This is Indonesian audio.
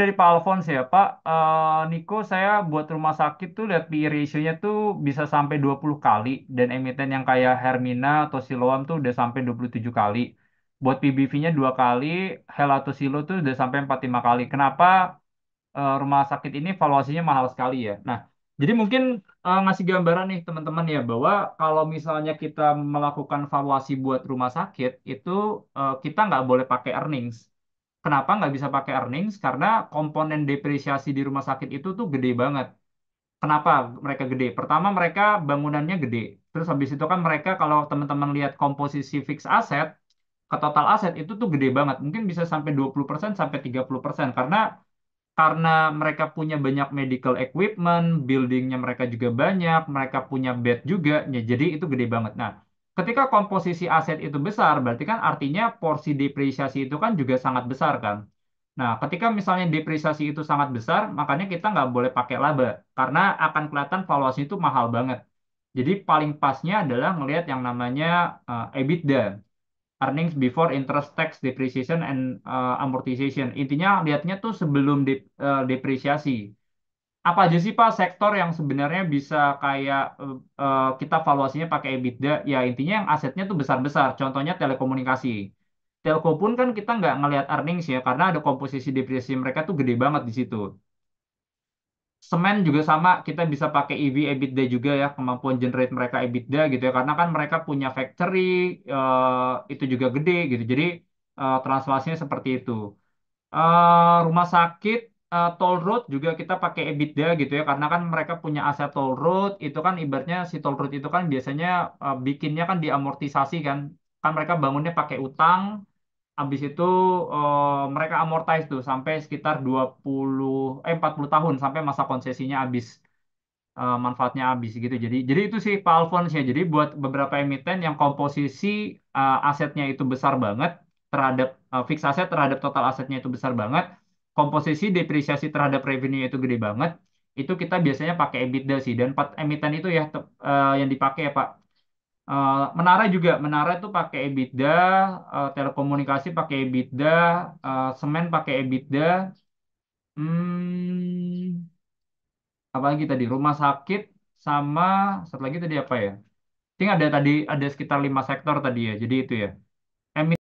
dari Pak Alphonse ya, Pak. Uh, Niko, saya buat rumah sakit tuh lihat PI ratio-nya tuh bisa sampai 20 kali. Dan emiten yang kayak Hermina atau Siloam tuh udah sampai 27 kali. Buat PBV-nya dua kali, Hel atau Silo tuh udah sampai 45 kali. Kenapa uh, rumah sakit ini valuasinya mahal sekali ya? Nah, jadi mungkin uh, ngasih gambaran nih teman-teman ya bahwa kalau misalnya kita melakukan valuasi buat rumah sakit itu uh, kita nggak boleh pakai earnings Kenapa nggak bisa pakai earnings? Karena komponen depresiasi di rumah sakit itu tuh gede banget. Kenapa mereka gede? Pertama mereka bangunannya gede. Terus habis itu kan mereka kalau teman-teman lihat komposisi fixed asset ke total aset itu tuh gede banget. Mungkin bisa sampai 20% sampai 30% karena karena mereka punya banyak medical equipment, buildingnya mereka juga banyak, mereka punya bed juga, ya jadi itu gede banget. Nah, ketika komposisi aset itu besar, berarti kan artinya porsi depresiasi itu kan juga sangat besar kan. Nah, ketika misalnya depresiasi itu sangat besar, makanya kita nggak boleh pakai laba, karena akan kelihatan valuasi itu mahal banget. Jadi paling pasnya adalah melihat yang namanya uh, EBITDA, earnings before interest, tax, depreciation, and uh, amortization. Intinya lihatnya tuh sebelum dep uh, depresiasi apa aja sih Pak sektor yang sebenarnya bisa kayak uh, kita valuasinya pakai EBITDA? Ya intinya yang asetnya tuh besar-besar. Contohnya telekomunikasi. Telco pun kan kita nggak ngelihat earnings ya karena ada komposisi depresi mereka tuh gede banget di situ. Semen juga sama, kita bisa pakai EV EBITDA juga ya, kemampuan generate mereka EBITDA gitu ya, karena kan mereka punya factory uh, itu juga gede gitu. Jadi uh, translasinya seperti itu. Uh, rumah sakit uh, toll road juga kita pakai EBITDA gitu ya karena kan mereka punya aset toll road itu kan ibaratnya si toll road itu kan biasanya uh, bikinnya kan diamortisasi kan kan mereka bangunnya pakai utang habis itu uh, mereka amortize tuh sampai sekitar 20 eh 40 tahun sampai masa konsesinya habis uh, manfaatnya habis gitu. Jadi jadi itu sih Pak Alphonse ya. Jadi buat beberapa emiten yang komposisi uh, asetnya itu besar banget terhadap uh, fix aset terhadap total asetnya itu besar banget komposisi depresiasi terhadap revenue itu gede banget, itu kita biasanya pakai EBITDA sih. Dan empat emiten itu ya uh, yang dipakai ya Pak. Uh, Menara juga, Menara itu pakai EBITDA, uh, eh, telekomunikasi pakai EBITDA, uh, semen pakai EBITDA, hmm, apa lagi tadi, rumah sakit sama satu lagi tadi apa ya? Ting ada tadi ada sekitar lima sektor tadi ya, jadi itu ya.